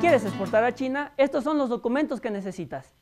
quieres exportar a China, estos son los documentos que necesitas.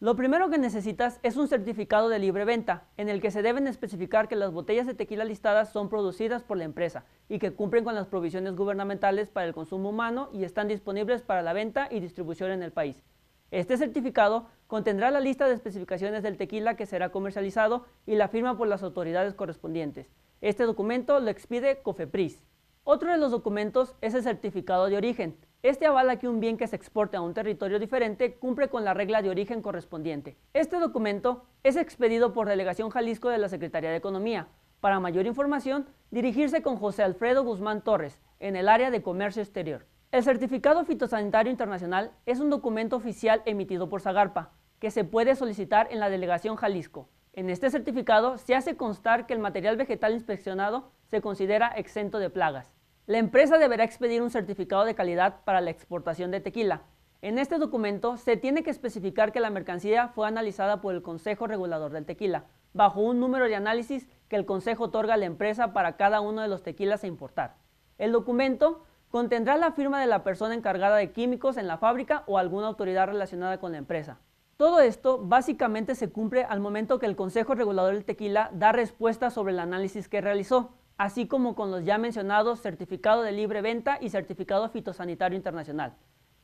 Lo primero que necesitas es un certificado de libre venta, en el que se deben especificar que las botellas de tequila listadas son producidas por la empresa y que cumplen con las provisiones gubernamentales para el consumo humano y están disponibles para la venta y distribución en el país. Este certificado contendrá la lista de especificaciones del tequila que será comercializado y la firma por las autoridades correspondientes. Este documento lo expide COFEPRIS. Otro de los documentos es el certificado de origen, este avala que un bien que se exporte a un territorio diferente cumple con la regla de origen correspondiente. Este documento es expedido por Delegación Jalisco de la Secretaría de Economía. Para mayor información, dirigirse con José Alfredo Guzmán Torres, en el área de Comercio Exterior. El Certificado Fitosanitario Internacional es un documento oficial emitido por Zagarpa, que se puede solicitar en la Delegación Jalisco. En este certificado se hace constar que el material vegetal inspeccionado se considera exento de plagas. La empresa deberá expedir un certificado de calidad para la exportación de tequila. En este documento se tiene que especificar que la mercancía fue analizada por el Consejo Regulador del Tequila, bajo un número de análisis que el Consejo otorga a la empresa para cada uno de los tequilas a importar. El documento contendrá la firma de la persona encargada de químicos en la fábrica o alguna autoridad relacionada con la empresa. Todo esto básicamente se cumple al momento que el Consejo Regulador del Tequila da respuesta sobre el análisis que realizó, así como con los ya mencionados Certificado de Libre Venta y Certificado Fitosanitario Internacional.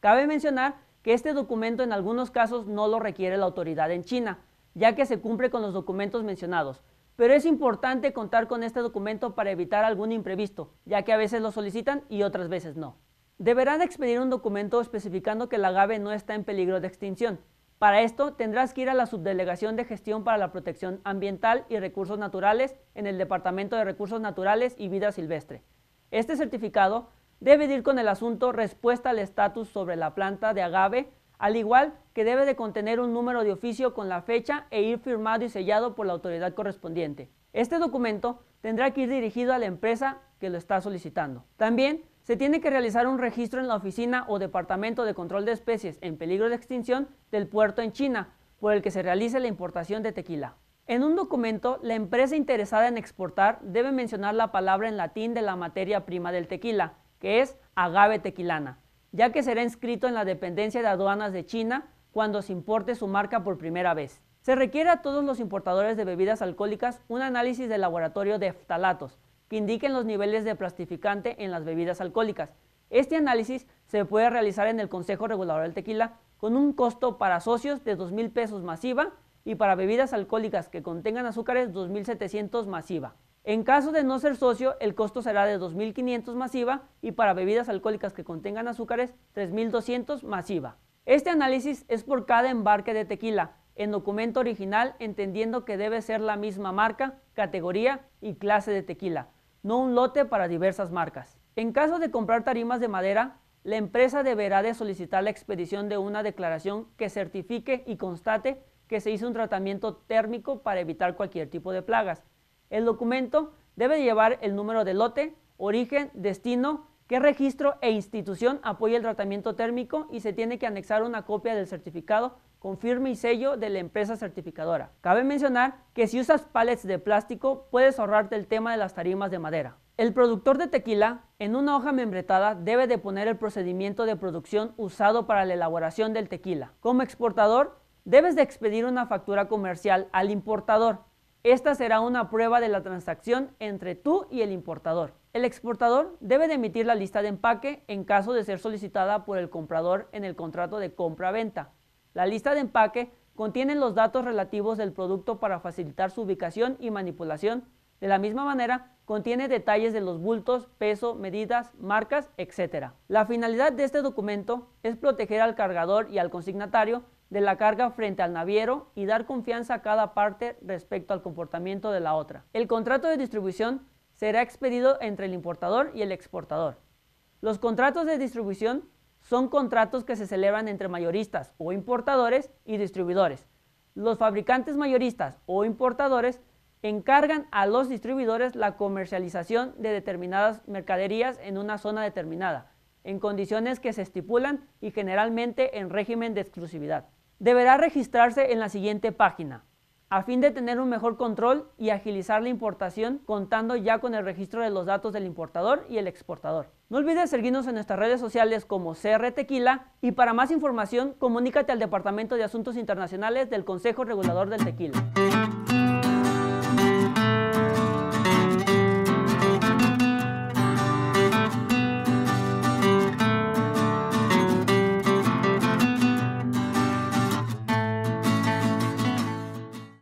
Cabe mencionar que este documento en algunos casos no lo requiere la autoridad en China, ya que se cumple con los documentos mencionados, pero es importante contar con este documento para evitar algún imprevisto, ya que a veces lo solicitan y otras veces no. Deberán expedir un documento especificando que la agave no está en peligro de extinción, para esto tendrás que ir a la Subdelegación de Gestión para la Protección Ambiental y Recursos Naturales en el Departamento de Recursos Naturales y Vida Silvestre. Este certificado debe ir con el asunto Respuesta al estatus sobre la planta de agave, al igual que debe de contener un número de oficio con la fecha e ir firmado y sellado por la autoridad correspondiente. Este documento tendrá que ir dirigido a la empresa que lo está solicitando. También se tiene que realizar un registro en la Oficina o Departamento de Control de Especies en Peligro de Extinción del puerto en China, por el que se realice la importación de tequila. En un documento, la empresa interesada en exportar debe mencionar la palabra en latín de la materia prima del tequila, que es agave tequilana, ya que será inscrito en la dependencia de aduanas de China cuando se importe su marca por primera vez. Se requiere a todos los importadores de bebidas alcohólicas un análisis de laboratorio de ftalatos, que indiquen los niveles de plastificante en las bebidas alcohólicas. Este análisis se puede realizar en el Consejo Regulador del Tequila con un costo para socios de 2.000 pesos masiva y para bebidas alcohólicas que contengan azúcares 2.700 masiva. En caso de no ser socio, el costo será de 2.500 masiva y para bebidas alcohólicas que contengan azúcares 3.200 masiva. Este análisis es por cada embarque de tequila, en documento original entendiendo que debe ser la misma marca, categoría y clase de tequila no un lote para diversas marcas. En caso de comprar tarimas de madera, la empresa deberá de solicitar la expedición de una declaración que certifique y constate que se hizo un tratamiento térmico para evitar cualquier tipo de plagas. El documento debe llevar el número de lote, origen, destino, qué registro e institución apoya el tratamiento térmico y se tiene que anexar una copia del certificado con y sello de la empresa certificadora. Cabe mencionar que si usas palets de plástico puedes ahorrarte el tema de las tarimas de madera. El productor de tequila en una hoja membretada debe de poner el procedimiento de producción usado para la elaboración del tequila. Como exportador debes de expedir una factura comercial al importador. Esta será una prueba de la transacción entre tú y el importador. El exportador debe de emitir la lista de empaque en caso de ser solicitada por el comprador en el contrato de compra-venta. La lista de empaque contiene los datos relativos del producto para facilitar su ubicación y manipulación. De la misma manera, contiene detalles de los bultos, peso, medidas, marcas, etc. La finalidad de este documento es proteger al cargador y al consignatario de la carga frente al naviero y dar confianza a cada parte respecto al comportamiento de la otra. El contrato de distribución será expedido entre el importador y el exportador. Los contratos de distribución son contratos que se celebran entre mayoristas o importadores y distribuidores. Los fabricantes mayoristas o importadores encargan a los distribuidores la comercialización de determinadas mercaderías en una zona determinada, en condiciones que se estipulan y generalmente en régimen de exclusividad. Deberá registrarse en la siguiente página a fin de tener un mejor control y agilizar la importación contando ya con el registro de los datos del importador y el exportador. No olvides seguirnos en nuestras redes sociales como CR Tequila y para más información comunícate al Departamento de Asuntos Internacionales del Consejo Regulador del Tequila.